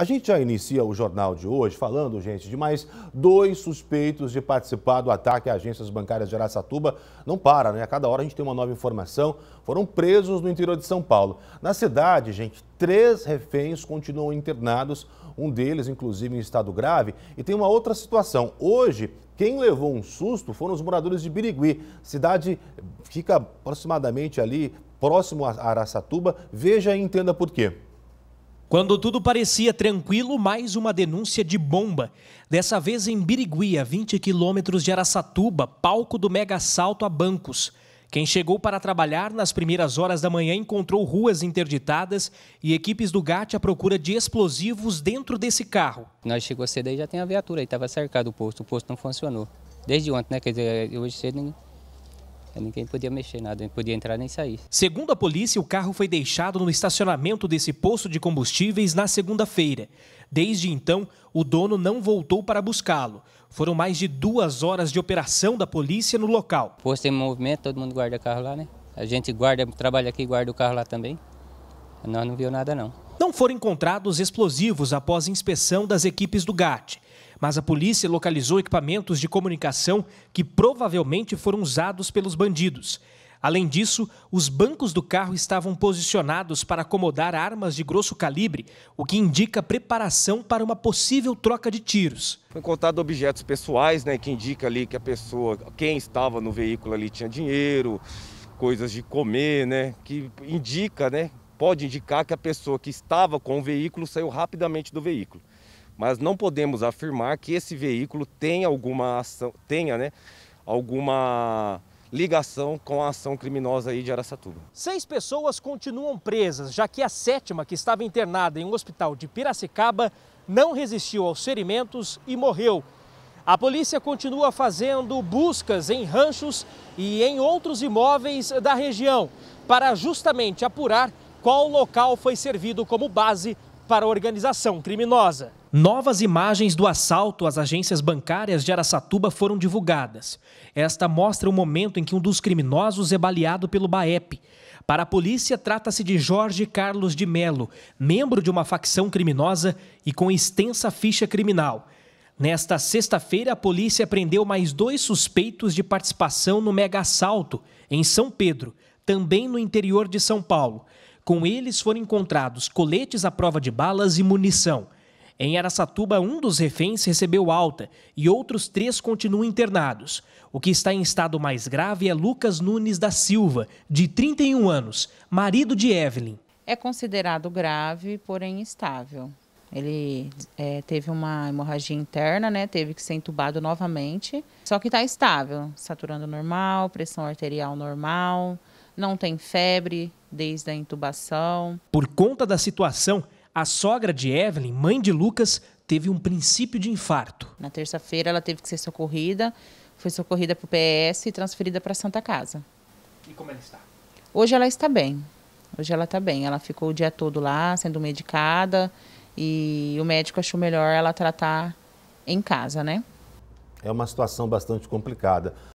A gente já inicia o jornal de hoje falando, gente, de mais dois suspeitos de participar do ataque a agências bancárias de Araçatuba. Não para, né? A cada hora a gente tem uma nova informação. Foram presos no interior de São Paulo. Na cidade, gente, três reféns continuam internados, um deles, inclusive, em estado grave. E tem uma outra situação. Hoje, quem levou um susto foram os moradores de Birigui. Cidade fica aproximadamente ali, próximo a Araçatuba. Veja e entenda por quê. Quando tudo parecia tranquilo, mais uma denúncia de bomba. Dessa vez em Birigui, a 20 quilômetros de Araçatuba, palco do mega assalto a bancos. Quem chegou para trabalhar nas primeiras horas da manhã encontrou ruas interditadas e equipes do GAT à procura de explosivos dentro desse carro. Nós chegou cedo e já tem a viatura, aí estava cercado o posto, o posto não funcionou. Desde ontem, né? Quer dizer, hoje cedo é, ninguém podia mexer nada, nem podia entrar nem sair. Segundo a polícia, o carro foi deixado no estacionamento desse posto de combustíveis na segunda-feira. Desde então, o dono não voltou para buscá-lo. Foram mais de duas horas de operação da polícia no local. Posto em movimento, todo mundo guarda carro lá, né? A gente guarda, trabalha aqui, e guarda o carro lá também. Nós não viu nada não. Não foram encontrados explosivos após inspeção das equipes do GAT mas a polícia localizou equipamentos de comunicação que provavelmente foram usados pelos bandidos. Além disso, os bancos do carro estavam posicionados para acomodar armas de grosso calibre, o que indica preparação para uma possível troca de tiros. Foi encontrado objetos pessoais, né, que indica ali que a pessoa, quem estava no veículo ali tinha dinheiro, coisas de comer, né, que indica, né, pode indicar que a pessoa que estava com o veículo saiu rapidamente do veículo mas não podemos afirmar que esse veículo tenha alguma ação, tenha, né, alguma ligação com a ação criminosa aí de Araçatuba. Seis pessoas continuam presas, já que a sétima, que estava internada em um hospital de Piracicaba, não resistiu aos ferimentos e morreu. A polícia continua fazendo buscas em ranchos e em outros imóveis da região para justamente apurar qual local foi servido como base para a organização criminosa. Novas imagens do assalto às agências bancárias de Araçatuba foram divulgadas. Esta mostra o momento em que um dos criminosos é baleado pelo BAEP. Para a polícia, trata-se de Jorge Carlos de Melo, membro de uma facção criminosa e com extensa ficha criminal. Nesta sexta-feira, a polícia prendeu mais dois suspeitos de participação no mega assalto em São Pedro, também no interior de São Paulo. Com eles foram encontrados coletes à prova de balas e munição. Em Aracatuba, um dos reféns recebeu alta e outros três continuam internados. O que está em estado mais grave é Lucas Nunes da Silva, de 31 anos, marido de Evelyn. É considerado grave, porém estável. Ele é, teve uma hemorragia interna, né? Teve que ser entubado novamente. Só que está estável, saturando normal, pressão arterial normal, não tem febre desde a intubação. Por conta da situação, a sogra de Evelyn, mãe de Lucas, teve um princípio de infarto. Na terça-feira ela teve que ser socorrida, foi socorrida para o PS e transferida para a Santa Casa. E como ela está? Hoje ela está bem. Hoje ela está bem. Ela ficou o dia todo lá sendo medicada e o médico achou melhor ela tratar em casa, né? É uma situação bastante complicada.